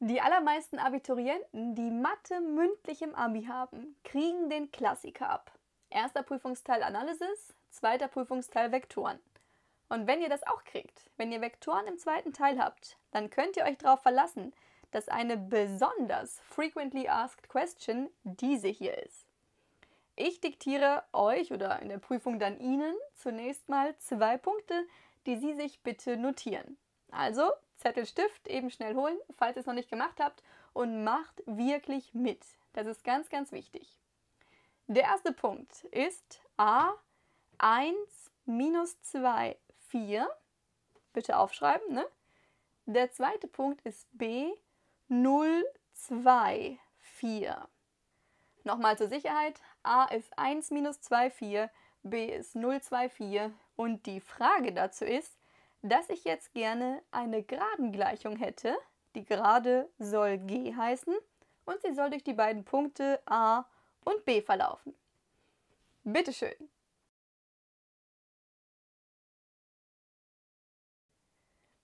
Die allermeisten Abiturienten, die Mathe mündlich im Abi haben, kriegen den Klassiker ab. Erster Prüfungsteil Analysis, zweiter Prüfungsteil Vektoren. Und wenn ihr das auch kriegt, wenn ihr Vektoren im zweiten Teil habt, dann könnt ihr euch darauf verlassen, dass eine besonders frequently asked question diese hier ist. Ich diktiere euch oder in der Prüfung dann Ihnen zunächst mal zwei Punkte, die Sie sich bitte notieren. Also Zettel, Stift eben schnell holen, falls ihr es noch nicht gemacht habt und macht wirklich mit. Das ist ganz, ganz wichtig. Der erste Punkt ist A 1 minus 2, 4. Bitte aufschreiben. Ne? Der zweite Punkt ist B 0, 2, 4. Nochmal zur Sicherheit. A ist 1 minus 2, 4. B ist 0, 2, 4. Und die Frage dazu ist, dass ich jetzt gerne eine geraden Gleichung hätte. Die gerade soll g heißen und sie soll durch die beiden Punkte a und b verlaufen. Bitteschön.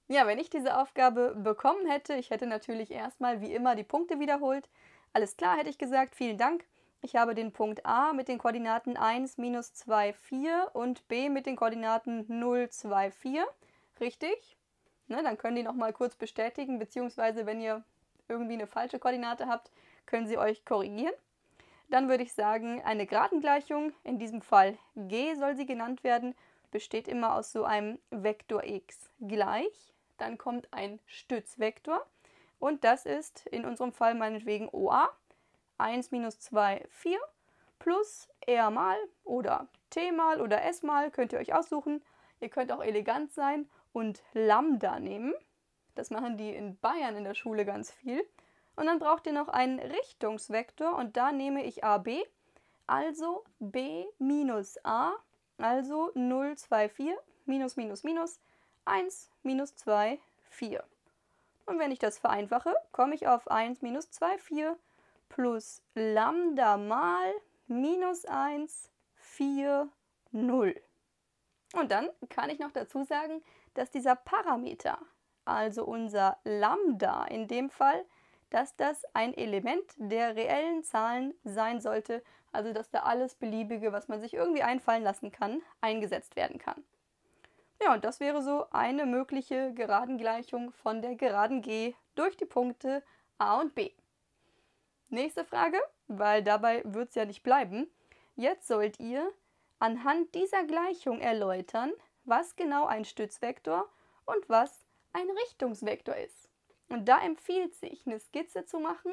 Ja, wenn ich diese Aufgabe bekommen hätte, ich hätte natürlich erstmal wie immer die Punkte wiederholt. Alles klar, hätte ich gesagt, vielen Dank. Ich habe den Punkt A mit den Koordinaten 1, minus 2, 4 und B mit den Koordinaten 0, 2, 4 richtig. Ne, dann können die nochmal kurz bestätigen, beziehungsweise wenn ihr irgendwie eine falsche Koordinate habt, können sie euch korrigieren. Dann würde ich sagen, eine Gradengleichung, in diesem Fall g soll sie genannt werden, besteht immer aus so einem Vektor x gleich. Dann kommt ein Stützvektor und das ist in unserem Fall meinetwegen OA. 1 minus 2, 4 plus R mal oder T mal oder S mal, könnt ihr euch aussuchen. Ihr könnt auch elegant sein und Lambda nehmen. Das machen die in Bayern in der Schule ganz viel. Und dann braucht ihr noch einen Richtungsvektor und da nehme ich AB, also B minus A, also 0, 2, 4, minus, minus, minus, 1, minus 2, 4. Und wenn ich das vereinfache, komme ich auf 1 minus 2, 4 plus Lambda mal minus 1, 4, 0. Und dann kann ich noch dazu sagen, dass dieser Parameter, also unser Lambda in dem Fall, dass das ein Element der reellen Zahlen sein sollte, also dass da alles Beliebige, was man sich irgendwie einfallen lassen kann, eingesetzt werden kann. Ja, und das wäre so eine mögliche Geradengleichung von der geraden G durch die Punkte A und B. Nächste Frage, weil dabei wird es ja nicht bleiben. Jetzt sollt ihr anhand dieser Gleichung erläutern, was genau ein Stützvektor und was ein Richtungsvektor ist. Und da empfiehlt sich, eine Skizze zu machen.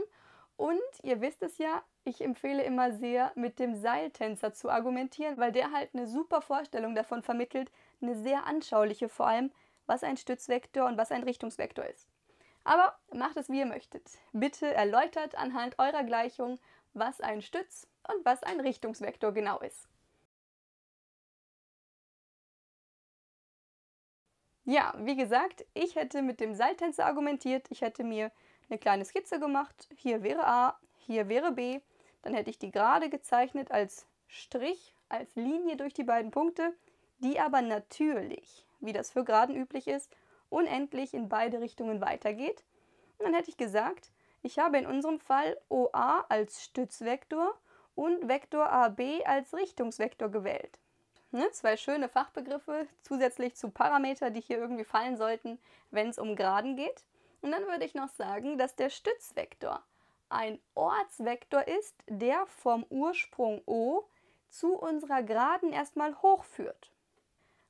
Und ihr wisst es ja, ich empfehle immer sehr, mit dem Seiltänzer zu argumentieren, weil der halt eine super Vorstellung davon vermittelt, eine sehr anschauliche vor allem, was ein Stützvektor und was ein Richtungsvektor ist. Aber macht es, wie ihr möchtet. Bitte erläutert anhand eurer Gleichung, was ein Stütz und was ein Richtungsvektor genau ist. Ja, wie gesagt, ich hätte mit dem Seiltänzer argumentiert. Ich hätte mir eine kleine Skizze gemacht. Hier wäre A, hier wäre B. Dann hätte ich die gerade gezeichnet als Strich, als Linie durch die beiden Punkte, die aber natürlich, wie das für Geraden üblich ist, unendlich in beide Richtungen weitergeht. Und dann hätte ich gesagt, ich habe in unserem Fall OA als Stützvektor und Vektor AB als Richtungsvektor gewählt. Ne? Zwei schöne Fachbegriffe zusätzlich zu Parameter, die hier irgendwie fallen sollten, wenn es um Geraden geht. Und dann würde ich noch sagen, dass der Stützvektor ein Ortsvektor ist, der vom Ursprung O zu unserer Geraden erstmal hochführt.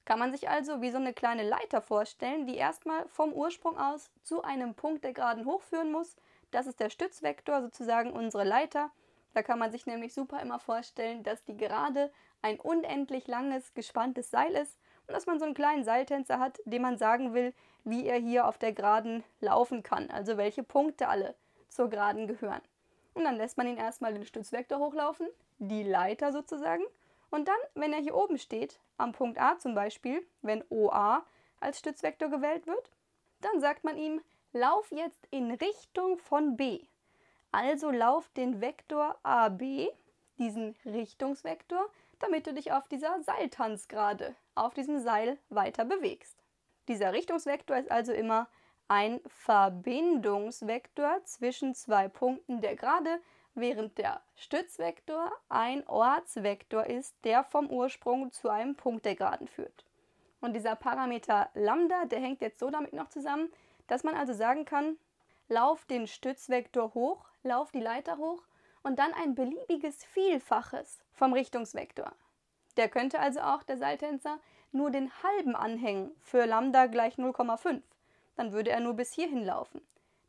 Kann man sich also wie so eine kleine Leiter vorstellen, die erstmal vom Ursprung aus zu einem Punkt der Geraden hochführen muss. Das ist der Stützvektor, sozusagen unsere Leiter, da kann man sich nämlich super immer vorstellen, dass die Gerade ein unendlich langes, gespanntes Seil ist und dass man so einen kleinen Seiltänzer hat, dem man sagen will, wie er hier auf der Geraden laufen kann, also welche Punkte alle zur Geraden gehören. Und dann lässt man ihn erstmal den Stützvektor hochlaufen, die Leiter sozusagen. Und dann, wenn er hier oben steht, am Punkt A zum Beispiel, wenn OA als Stützvektor gewählt wird, dann sagt man ihm, lauf jetzt in Richtung von B. Also lauf den Vektor AB, diesen Richtungsvektor, damit du dich auf dieser Seiltanzgrade, auf diesem Seil weiter bewegst. Dieser Richtungsvektor ist also immer ein Verbindungsvektor zwischen zwei Punkten der Gerade, während der Stützvektor ein Ortsvektor ist, der vom Ursprung zu einem Punkt der Geraden führt. Und dieser Parameter Lambda, der hängt jetzt so damit noch zusammen, dass man also sagen kann, lauf den Stützvektor hoch, lauf die Leiter hoch und dann ein beliebiges Vielfaches vom Richtungsvektor. Der könnte also auch der Seiltänzer nur den halben anhängen für Lambda gleich 0,5. Dann würde er nur bis hierhin laufen.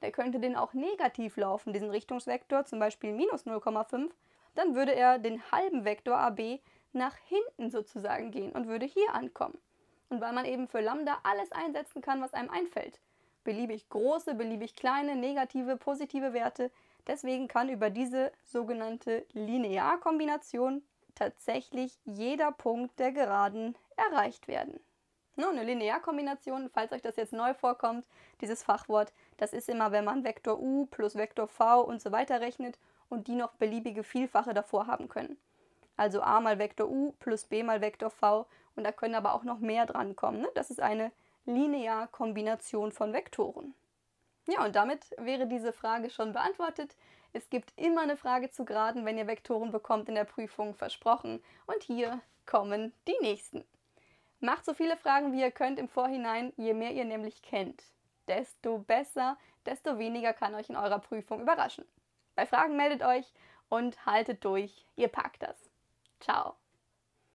Der könnte den auch negativ laufen, diesen Richtungsvektor, zum Beispiel minus 0,5. Dann würde er den halben Vektor AB nach hinten sozusagen gehen und würde hier ankommen. Und weil man eben für Lambda alles einsetzen kann, was einem einfällt, beliebig große, beliebig kleine, negative, positive Werte, Deswegen kann über diese sogenannte Linearkombination tatsächlich jeder Punkt der Geraden erreicht werden. Nur eine Linearkombination, falls euch das jetzt neu vorkommt, dieses Fachwort, das ist immer, wenn man Vektor u plus Vektor v und so weiter rechnet und die noch beliebige Vielfache davor haben können. Also a mal Vektor u plus b mal Vektor v und da können aber auch noch mehr dran kommen. Ne? Das ist eine Linearkombination von Vektoren. Ja, und damit wäre diese Frage schon beantwortet. Es gibt immer eine Frage zu geraden, wenn ihr Vektoren bekommt in der Prüfung, versprochen. Und hier kommen die nächsten. Macht so viele Fragen, wie ihr könnt im Vorhinein, je mehr ihr nämlich kennt. Desto besser, desto weniger kann euch in eurer Prüfung überraschen. Bei Fragen meldet euch und haltet durch. Ihr packt das. Ciao.